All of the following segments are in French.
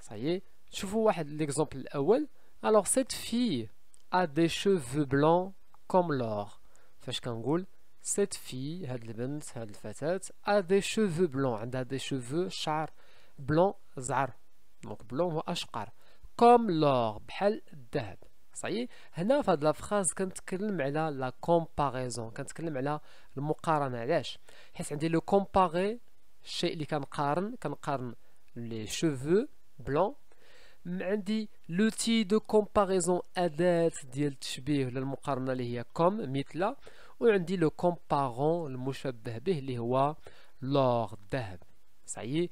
Ça y est, je vous vois l'exemple. alors cette fille a des cheveux blancs comme l'or. Fesh kengul, cette fille, elle est belle, elle fait tête, a des cheveux blancs, elle a des cheveux char, blancs. zar. Donc blanc voire chare. Com l'or, beh deb. Ça y est. elle Là, dans la phrase, quand tu te la comparaison, quand tu te la comparaison, là, tu as des comparais, ce qui est le comparé, le les cheveux blancs عندي l'outil de comparaison ou ديال التشبيه المقارنه اللي le comparant المشبه به اللي هو l'or ça y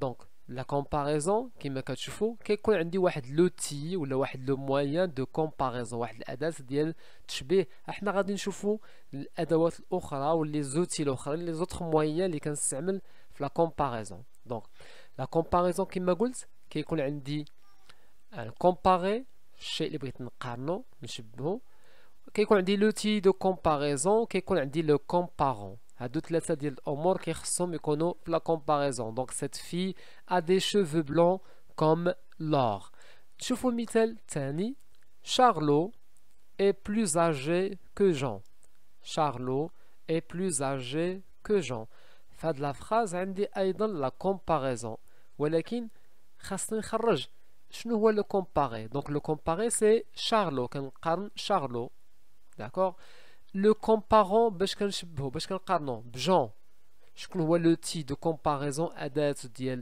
est لا كومباريزون كما كتشوفوا كيكون عندي a un outil واحد لو moyen de comparaison, واحد الاداه ديال التشبيه احنا غادي نشوفوا الادوات la comparaison qui me dit qui est qu'on dit Comparé chez les britanniques carno ah monsieur bon Qu'est-ce qu'on dit l'outil de comparaison Qu'est-ce qu'on dit le comparant à d'autres lettres à dire au mort qui ressemble la comparaison donc cette fille a des cheveux blancs comme l'or chauffeur mitel charlot est plus âgé que jean charlot est plus âgé que jean fait de la phrase indique la comparaison mais quand on sort, je ne vois le comparé. Donc le comparé c'est Charlot quand Charlot, d'accord. Le comparant, quand je dis quand Jean, je ne vois le titre de comparaison adapté.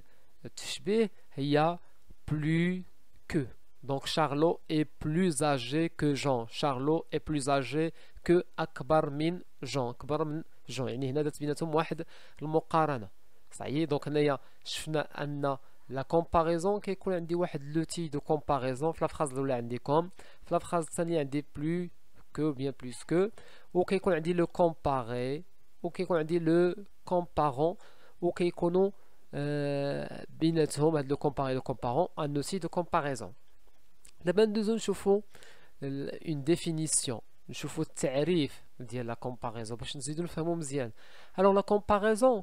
Il y a plus que. Donc Charlot est plus âgé que Jean. Charlot est plus âgé que Jean. Akbarmin Jean. Akbarmin Jean. Il n'y a pas une seule comparaison ça y est donc la comparaison qui est l'outil de comparaison la phrase de comme la phrase plus que bien plus que ou a dit le comparer ou qu'on a dit le comparant ou a euh, le comparer le comparant un outil de comparaison la bonne euh, une définition je un tarif de la comparaison alors la comparaison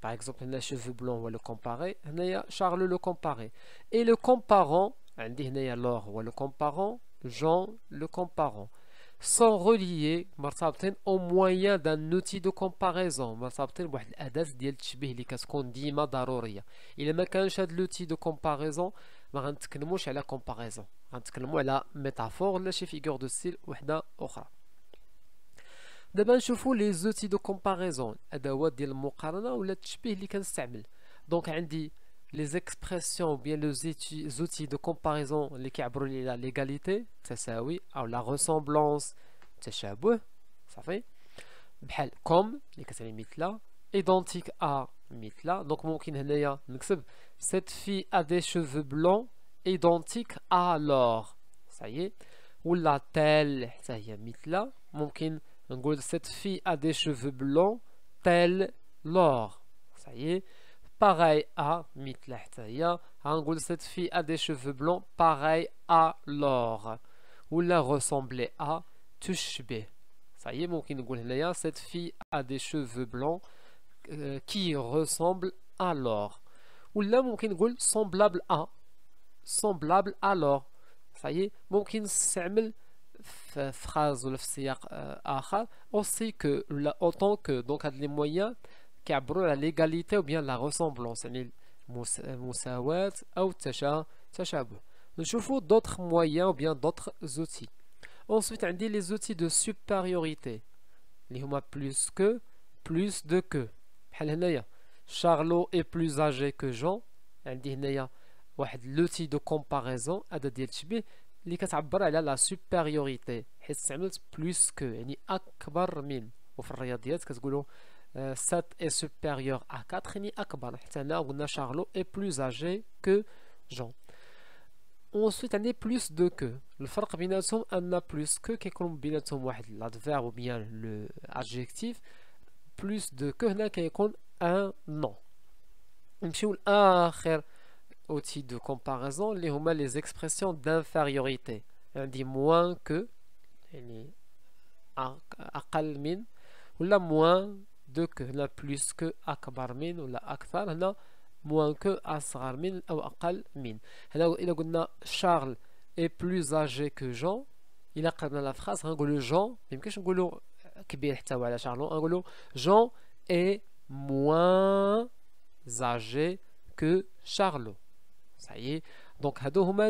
Par exemple, il y a les cheveux blancs et le comparé. Ici, Charles le comparé. Et le comparant, ici, il y a l'or et le comparant, Jean le comparant, sont reliés, par exemple, au moyen d'un outil de comparaison. Par exemple, une adresse qui est similaire à ce qu'on dit dans la darur. Il n'y a pas d'outil de comparaison, mais on ne comparaison. On parle de métaphore, de figure de style, et d'autre chose les outils de comparaison donc les expressions bien les outils de comparaison les qui la l'égalité oui la ressemblance c'est ça fait comme les identique à donc cette fille a des cheveux blancs identiques à l'or ça y est ou la telle ça y mitla cette fille a des cheveux blancs tel l'or. Ça y est. Pareil à cette fille a des cheveux blancs pareil à l'or. Ou la ressemblait à tushbe. Ça y est, mon cette fille a des cheveux blancs euh, qui ressemblent à l'or. Ou la mon semblable à. Semblable à l'or. Ça y est, mon phrase ou le في euh, aussi que autant que donc les moyens qui la l'égalité ou bien la ressemblance nous euh, ou d'autres moyens ou bien d'autres outils ensuite dit les outils de supériorité les huma plus que plus de que Charlot est plus âgé que Jean عندي هنايا l'outil de comparaison la supériorité. est plus que. Elle est plus que. que. est plus est que. est que. Elle est plus que. que. Elle est plus que. que. Elle est plus de que. plus que. plus que. Elle est plus plus que. que. plus que. que. que. Elle est plus outils de comparaison اللي هما les expressions d'infériorité dit moins que يعني أقل من ولا moins de que la plus que أكبر من ولا أكثر هنا moins que أصغر من أو أقل من هنا إذا قلنا Charles est plus âgé que Jean dans la phrase فراس غنقولو Jean ميمكنش نقولو كبير حتى هو على شارلو غنقولو Jean est moins âgé que Charles. Ça y est. Donc,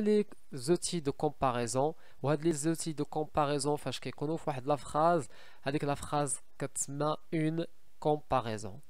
les outils de comparaison. Ou les outils de comparaison, فاش كيكونوا a la phrase, Avec la phrase une comparaison.